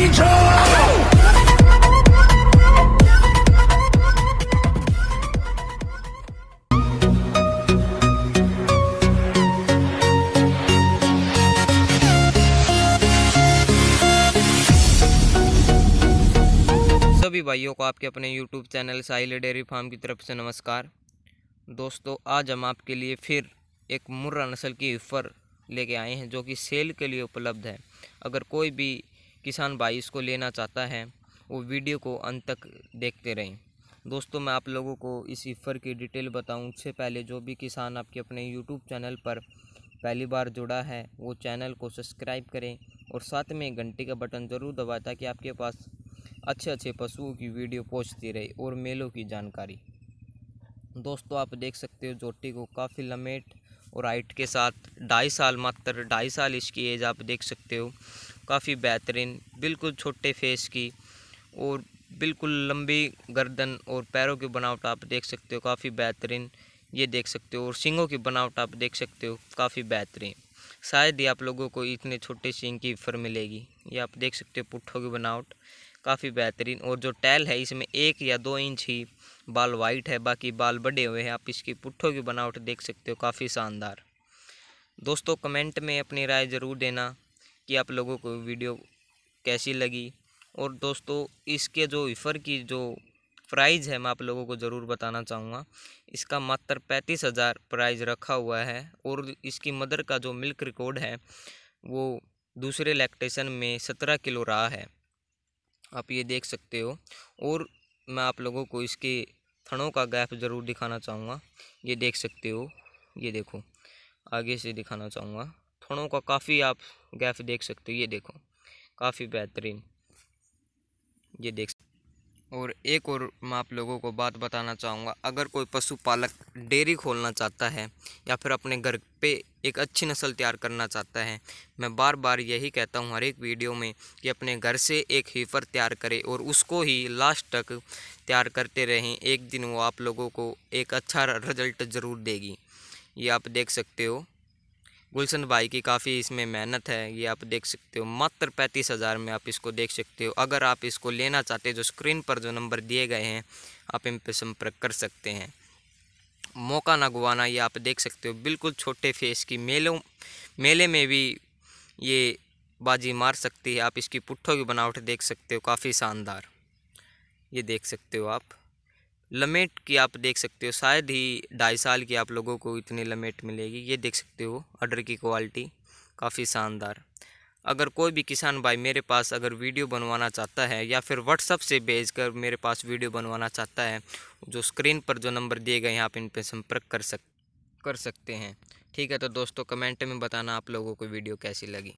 सभी भाइयों को आपके अपने YouTube channel Sahil dairy farm की तरफ से नमस्कार दोस्तों आज हम आपके लिए फिर एक मुर्रा नस्ल की हिफर लेके आए हैं जो कि सेल के लिए उपलब्ध है अगर कोई भी किसान भाई इसको लेना चाहता है वो वीडियो को अंत तक देखते रहें दोस्तों मैं आप लोगों को इस ईफर की डिटेल बताऊं उससे पहले जो भी किसान आपके अपने यूट्यूब चैनल पर पहली बार जुड़ा है वो चैनल को सब्सक्राइब करें और साथ में घंटे का बटन ज़रूर दबाएं ताकि आपके पास अच्छे अच्छे पशुओं की वीडियो पहुंचती रहे और मेलों की जानकारी दोस्तों आप देख सकते हो जोटी को काफ़ी लमेट और हाइट के साथ ढाई साल मात्र ढाई साल इसकी एज आप देख सकते हो काफ़ी बेहतरीन बिल्कुल छोटे फेस की और बिल्कुल लंबी गर्दन और पैरों की बनावट आप देख सकते हो काफ़ी बेहतरीन ये देख सकते हो और सिंगों की बनावट आप देख सकते हो काफ़ी बेहतरीन शायद ही आप लोगों को इतने छोटे सिंग की फर मिलेगी ये आप देख सकते हो पुट्ठों की बनावट काफ़ी बेहतरीन और जो टैल है इसमें एक या दो इंच ही बाल वाइट है बाकी बाल बड़े हुए हैं आप इसकी पुट्ठों की बनावट देख सकते हो काफ़ी शानदार दोस्तों कमेंट में अपनी राय ज़रूर देना कि आप लोगों को वीडियो कैसी लगी और दोस्तों इसके जो इफ़र की जो प्राइज़ है मैं आप लोगों को ज़रूर बताना चाहूँगा इसका मात्र पैंतीस हज़ार प्राइज़ रखा हुआ है और इसकी मदर का जो मिल्क रिकॉर्ड है वो दूसरे लैक्टेशन में सत्रह किलो रहा है आप ये देख सकते हो और मैं आप लोगों को इसके थनों का गैप ज़रूर दिखाना चाहूँगा ये देख सकते हो ये देखो आगे से दिखाना चाहूँगा थोड़ों का काफ़ी आप गैप देख सकते हो ये देखो काफ़ी बेहतरीन ये देख और एक और मैं आप लोगों को बात बताना चाहूँगा अगर कोई पशुपालक डेयरी खोलना चाहता है या फिर अपने घर पे एक अच्छी नस्ल तैयार करना चाहता है मैं बार बार यही कहता हूँ हर एक वीडियो में कि अपने घर से एक हीफर तैयार करें और उसको ही लास्ट तक तैयार करते रहें एक दिन वो आप लोगों को एक अच्छा रिजल्ट ज़रूर देगी ये आप देख सकते हो गुलशन भाई की काफ़ी इसमें मेहनत है ये आप देख सकते हो मात्र पैंतीस हज़ार में आप इसको देख सकते हो अगर आप इसको लेना चाहते हो जो स्क्रीन पर जो नंबर दिए गए हैं आप इन पर संपर्क कर सकते हैं मौका ना गुवाना ये आप देख सकते हो बिल्कुल छोटे फेस की मेलों मेले में भी ये बाजी मार सकती है आप इसकी पुट्ठों की बनावट देख सकते हो काफ़ी शानदार ये देख सकते हो आप लमेट की आप देख सकते हो शायद ही ढाई साल की आप लोगों को इतनी लमेट मिलेगी ये देख सकते हो अडर की क्वालिटी काफ़ी शानदार अगर कोई भी किसान भाई मेरे पास अगर वीडियो बनवाना चाहता है या फिर व्हाट्सअप से भेजकर मेरे पास वीडियो बनवाना चाहता है जो स्क्रीन पर जो नंबर दिए गए हैं आप इन पर संपर्क कर सक कर सकते हैं ठीक है तो दोस्तों कमेंट में बताना आप लोगों को वीडियो कैसी लगी